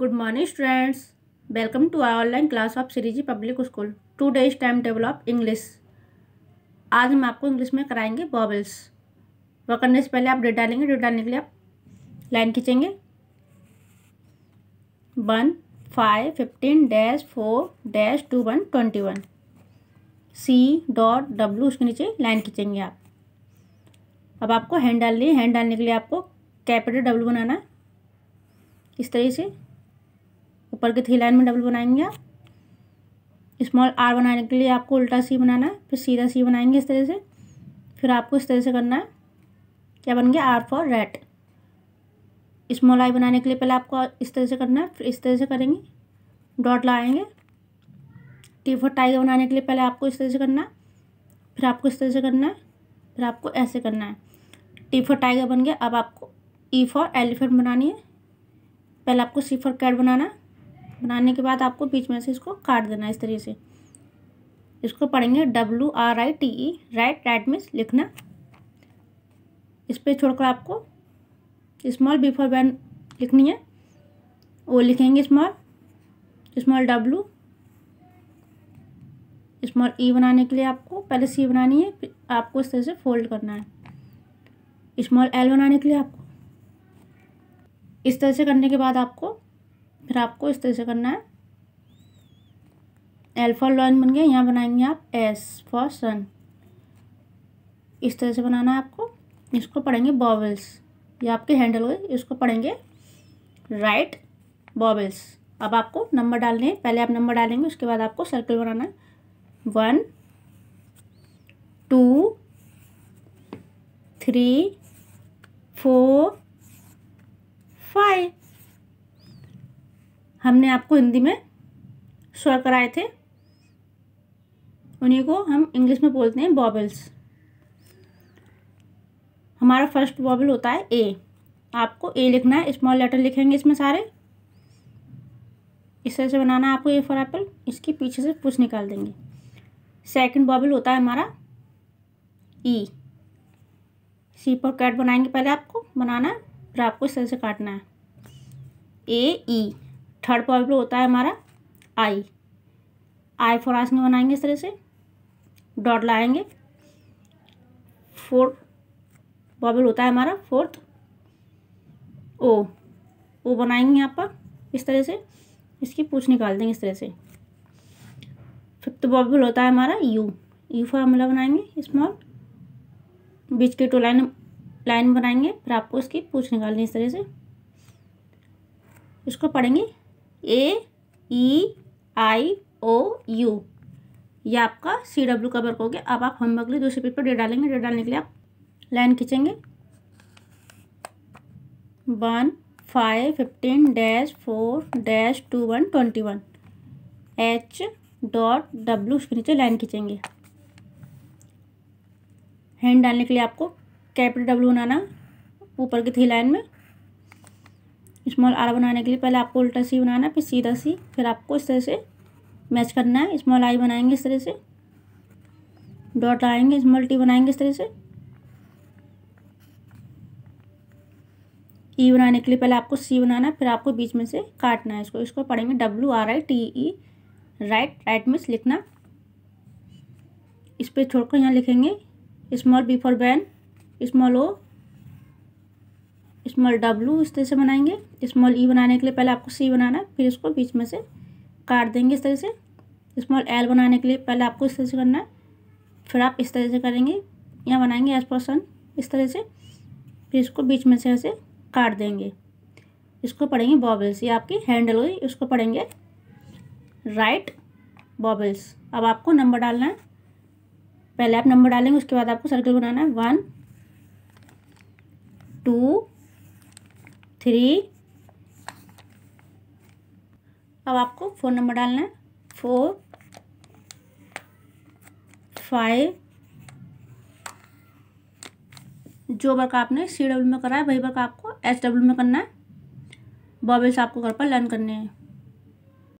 Good morning students welcome to our online class of G public school today's time table of English आज हम आपको English में कराएंगे बॉबल्स वह करने से पहले आप डेट डालेंगे डेट डालने के लिए आप लाइन खींचेंगे one five fifteen dash four dash two one twenty one C dot W उसके नीचे लाइन खींचेंगे आप अब आपको हैंड डालनी है हैंड डालने के लिए आपको कैपिटल डब्लू बनाना है इस तरीके से ऊपर के थ्री लाइन में डबल बनाएंगे आप स्मॉल आर बनाने के लिए आपको उल्टा सी बनाना है फिर सीधा सी बनाएंगे इस तरह से फिर आपको इस तरह से करना है क्या बन गया R for red small I बनाने के लिए पहले आपको इस तरह से करना है फिर इस तरह से करेंगे डॉट लाएंगे टी फॉर टाइगर बनाने के लिए पहले आपको इस तरह से करना है फिर आपको इस तरह से करना है फिर आपको ऐसे करना है टी फॉर टाइगर बन गया अब आपको ई फॉर एलिफेंट बनानी है पहले आपको सी फॉर कैट बनाना है बनाने के बाद आपको बीच में से इसको काट देना इस तरीके से इसको पढ़ेंगे W R I T E write write means लिखना इस पर छोड़कर आपको स्मॉल बिफोर बैन लिखनी है वो लिखेंगे small small W small E बनाने के लिए आपको पहले सी बनानी है आपको इस तरह से फोल्ड करना है स्मॉल एल बनाने के लिए आपको इस तरह से करने के बाद आपको फिर आपको इस तरह से करना है एल्फा लॉइन बन गया यहाँ बनाएंगे आप एस फॉर सन इस तरह से बनाना है आपको इसको पढ़ेंगे बॉबल्स ये आपके हैंडल हुए इसको पढ़ेंगे राइट बॉबल्स अब आपको नंबर डालने हैं पहले आप नंबर डालेंगे उसके बाद आपको सर्कल बनाना है वन टू थ्री फोर हमने आपको हिंदी में स्वर कराए थे उन्हीं को हम इंग्लिश में बोलते हैं बॉबल्स हमारा फर्स्ट बॉबल होता है ए आपको ए लिखना है स्मॉल लेटर लिखेंगे इसमें सारे इस तरह से बनाना है आपको ए फॉर एप्पल इसके पीछे से पुश निकाल देंगे सेकंड बॉबल होता है हमारा ई e। सी पर कैट बनाएंगे पहले आपको बनाना है फिर आपको इस तरह से काटना है A E e। Third point होता है हमारा आई आई फॉर आइस में बनाएंगे इस तरह से डॉट लाएंगे फोर्थ बॉबल होता है हमारा फोर्थ ओ ओ बनाएंगे यहाँ पर इस तरह से इसकी पूछ निकाल देंगे इस तरह से फिफ्थ बॉबल होता है हमारा यू यू फार्मूला बनाएंगे स्मॉल बीच के टू लाइन लाइन बनाएंगे फिर आपको इसकी पूछ निकालनी इस तरह से इसको पढ़ेंगे ए ई आई ओ यू ये आपका सी डब्ल्यू का वर्क हो गया अब आप हम बगले दूसरे पेज पर डेट डालेंगे डेट डालने के लिए आप लाइन खींचेंगे one five fifteen dash four dash two one twenty one H dot W उसके नीचे लाइन खींचेंगे हैंड डालने के लिए आपको कैपिटल डब्ल्यू बनाना ऊपर की थी लाइन में स्मॉल आर बनाने के लिए पहले आपको उल्टा सी बनाना फिर सीधा सी फिर आपको इस तरह से मैच करना है स्मॉल आई बनाएंगे इस तरह से डॉट लगाएंगे स्मॉल टी बनाएंगे इस तरह से ई e बनाने के लिए पहले आपको सी बनाना फिर आपको बीच में से काटना है इसको इसको पढ़ेंगे W R I T E write write means लिखना इस पर छोड़कर यहाँ लिखेंगे small B for ban small O small W इस तरह से बनाएंगे स्मॉल ई e बनाने के लिए पहले आपको सी बनाना है फिर इसको बीच में से काट देंगे इस तरह से स्मॉल एल बनाने के लिए पहले आपको इस तरह से करना है फिर आप इस तरह से करेंगे यहाँ बनाएंगे एज पर्सन इस तरह से फिर इसको बीच में से ऐसे काट देंगे इसको पढ़ेंगे बॉबल्स ये आपकी हैंडल हुई इसको पढ़ेंगे राइट बॉबल्स अब आपको नंबर डालना है पहले आप नंबर डालेंगे उसके बाद आपको सर्कल बनाना है वन टू थ्री अब आपको फ़ोन नंबर डालना है फोर फाइव जो वर्क आपने सी डब्ल्यू में करा है वही वर्क आपको एच डब्ल्यू में करना है बॉबल्स आपको घर पर लर्न करने हैं